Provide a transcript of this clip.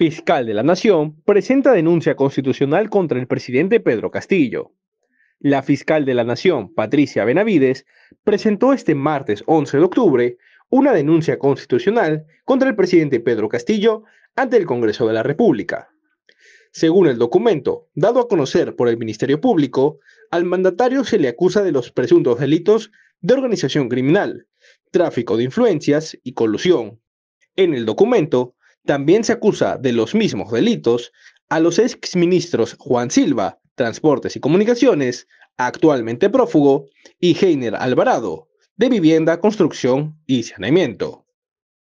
Fiscal de la Nación presenta denuncia constitucional contra el presidente Pedro Castillo. La fiscal de la Nación, Patricia Benavides, presentó este martes 11 de octubre una denuncia constitucional contra el presidente Pedro Castillo ante el Congreso de la República. Según el documento dado a conocer por el Ministerio Público, al mandatario se le acusa de los presuntos delitos de organización criminal, tráfico de influencias y colusión. En el documento también se acusa de los mismos delitos a los exministros Juan Silva, Transportes y Comunicaciones, actualmente prófugo, y Heiner Alvarado, de Vivienda, Construcción y Saneamiento.